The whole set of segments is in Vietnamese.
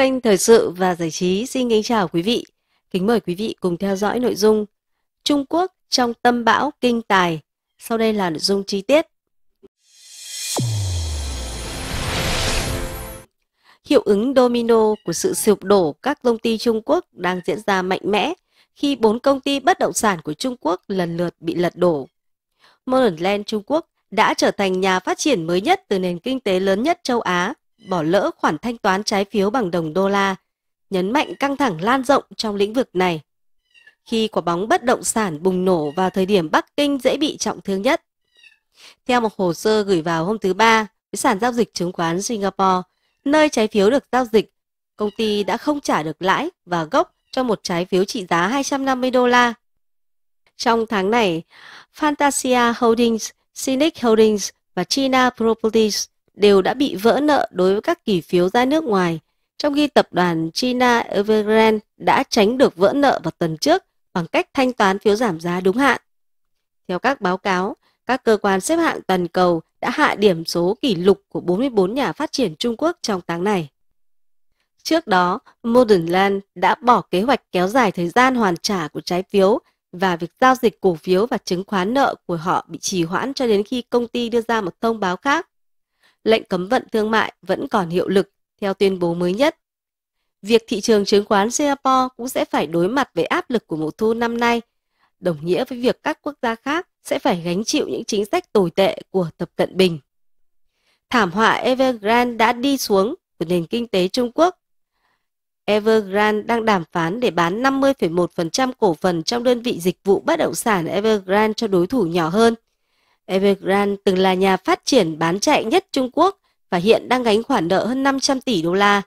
Kênh Thời sự và Giải trí xin kính chào quý vị. Kính mời quý vị cùng theo dõi nội dung Trung Quốc trong tâm bão kinh tài. Sau đây là nội dung chi tiết. Hiệu ứng domino của sự sụp đổ các công ty Trung Quốc đang diễn ra mạnh mẽ khi bốn công ty bất động sản của Trung Quốc lần lượt bị lật đổ. Modern Land Trung Quốc đã trở thành nhà phát triển mới nhất từ nền kinh tế lớn nhất châu Á bỏ lỡ khoản thanh toán trái phiếu bằng đồng đô la, nhấn mạnh căng thẳng lan rộng trong lĩnh vực này. Khi quả bóng bất động sản bùng nổ vào thời điểm Bắc Kinh dễ bị trọng thương nhất. Theo một hồ sơ gửi vào hôm thứ Ba với sàn giao dịch chứng khoán Singapore, nơi trái phiếu được giao dịch, công ty đã không trả được lãi và gốc cho một trái phiếu trị giá 250 đô la. Trong tháng này, Fantasia Holdings, Cynic Holdings và China Properties đều đã bị vỡ nợ đối với các kỳ phiếu ra nước ngoài, trong khi tập đoàn China Evergrande đã tránh được vỡ nợ vào tuần trước bằng cách thanh toán phiếu giảm giá đúng hạn. Theo các báo cáo, các cơ quan xếp hạng toàn cầu đã hạ điểm số kỷ lục của 44 nhà phát triển Trung Quốc trong tháng này. Trước đó, Modern Land đã bỏ kế hoạch kéo dài thời gian hoàn trả của trái phiếu và việc giao dịch cổ phiếu và chứng khoán nợ của họ bị trì hoãn cho đến khi công ty đưa ra một thông báo khác lệnh cấm vận thương mại vẫn còn hiệu lực theo tuyên bố mới nhất. Việc thị trường chứng khoán Singapore cũng sẽ phải đối mặt với áp lực của mùa thu năm nay, đồng nghĩa với việc các quốc gia khác sẽ phải gánh chịu những chính sách tồi tệ của Tập Cận Bình. Thảm họa Evergrande đã đi xuống của nền kinh tế Trung Quốc. Evergrande đang đàm phán để bán 50,1% cổ phần trong đơn vị dịch vụ bất động sản Evergrande cho đối thủ nhỏ hơn – Evergrande từng là nhà phát triển bán chạy nhất Trung Quốc và hiện đang gánh khoản nợ hơn 500 tỷ đô la.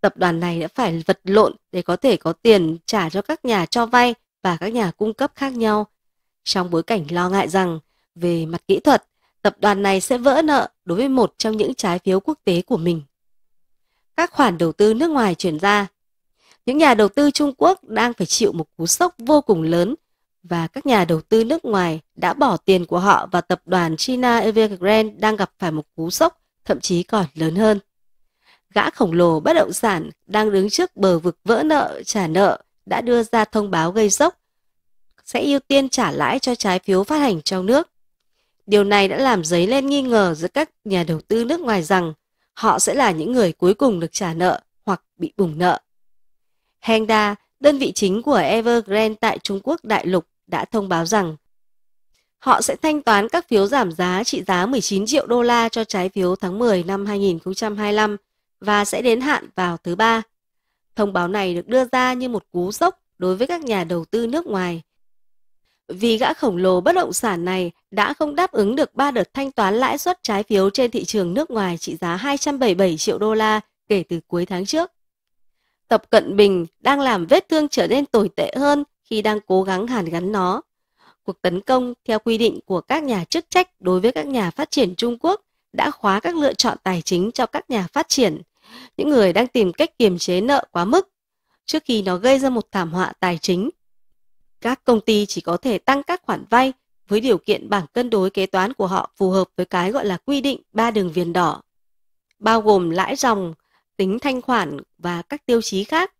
Tập đoàn này đã phải vật lộn để có thể có tiền trả cho các nhà cho vay và các nhà cung cấp khác nhau. Trong bối cảnh lo ngại rằng, về mặt kỹ thuật, tập đoàn này sẽ vỡ nợ đối với một trong những trái phiếu quốc tế của mình. Các khoản đầu tư nước ngoài chuyển ra Những nhà đầu tư Trung Quốc đang phải chịu một cú sốc vô cùng lớn và các nhà đầu tư nước ngoài đã bỏ tiền của họ vào tập đoàn China Evergrande đang gặp phải một cú sốc, thậm chí còn lớn hơn. Gã khổng lồ bất động sản đang đứng trước bờ vực vỡ nợ trả nợ đã đưa ra thông báo gây sốc sẽ ưu tiên trả lãi cho trái phiếu phát hành trong nước. Điều này đã làm dấy lên nghi ngờ giữa các nhà đầu tư nước ngoài rằng họ sẽ là những người cuối cùng được trả nợ hoặc bị bùng nợ. Hengda đơn vị chính của Evergrande tại Trung Quốc đại lục đã thông báo rằng họ sẽ thanh toán các phiếu giảm giá trị giá 19 triệu đô la cho trái phiếu tháng 10 năm 2025 và sẽ đến hạn vào thứ ba. Thông báo này được đưa ra như một cú sốc đối với các nhà đầu tư nước ngoài. Vì gã khổng lồ bất động sản này đã không đáp ứng được 3 đợt thanh toán lãi suất trái phiếu trên thị trường nước ngoài trị giá 277 triệu đô la kể từ cuối tháng trước. Tập Cận Bình đang làm vết thương trở nên tồi tệ hơn khi đang cố gắng hàn gắn nó. Cuộc tấn công theo quy định của các nhà chức trách đối với các nhà phát triển Trung Quốc đã khóa các lựa chọn tài chính cho các nhà phát triển, những người đang tìm cách kiềm chế nợ quá mức trước khi nó gây ra một thảm họa tài chính. Các công ty chỉ có thể tăng các khoản vay với điều kiện bảng cân đối kế toán của họ phù hợp với cái gọi là quy định ba đường viền đỏ, bao gồm lãi ròng, tính thanh khoản và các tiêu chí khác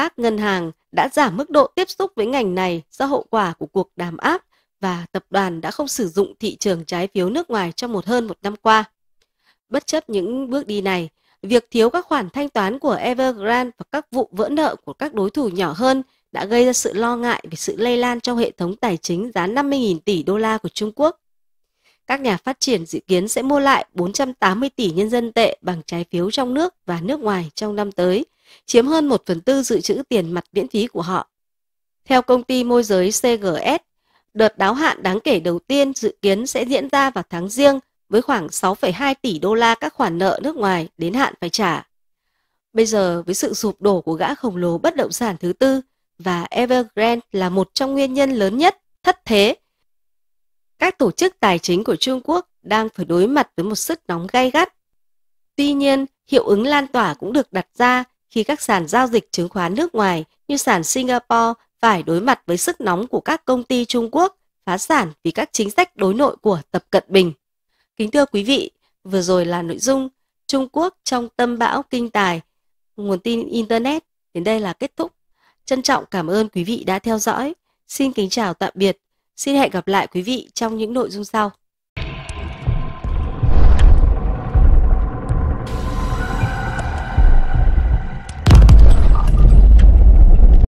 các ngân hàng đã giảm mức độ tiếp xúc với ngành này do hậu quả của cuộc đàm áp và tập đoàn đã không sử dụng thị trường trái phiếu nước ngoài trong một hơn một năm qua. Bất chấp những bước đi này, việc thiếu các khoản thanh toán của Evergrande và các vụ vỡ nợ của các đối thủ nhỏ hơn đã gây ra sự lo ngại về sự lây lan trong hệ thống tài chính giá 50.000 tỷ đô la của Trung Quốc. Các nhà phát triển dự kiến sẽ mua lại 480 tỷ nhân dân tệ bằng trái phiếu trong nước và nước ngoài trong năm tới – chiếm hơn 1 phần tư dự trữ tiền mặt miễn phí của họ. Theo công ty môi giới CGS, đợt đáo hạn đáng kể đầu tiên dự kiến sẽ diễn ra vào tháng riêng với khoảng 6,2 tỷ đô la các khoản nợ nước ngoài đến hạn phải trả. Bây giờ với sự sụp đổ của gã khổng lồ bất động sản thứ tư và Evergrande là một trong nguyên nhân lớn nhất thất thế. Các tổ chức tài chính của Trung Quốc đang phải đối mặt với một sức nóng gay gắt. Tuy nhiên, hiệu ứng lan tỏa cũng được đặt ra khi các sàn giao dịch chứng khoán nước ngoài như sàn Singapore phải đối mặt với sức nóng của các công ty Trung Quốc phá sản vì các chính sách đối nội của Tập Cận Bình. Kính thưa quý vị, vừa rồi là nội dung Trung Quốc trong tâm bão kinh tài, nguồn tin Internet. Đến đây là kết thúc. Trân trọng cảm ơn quý vị đã theo dõi. Xin kính chào tạm biệt. Xin hẹn gặp lại quý vị trong những nội dung sau.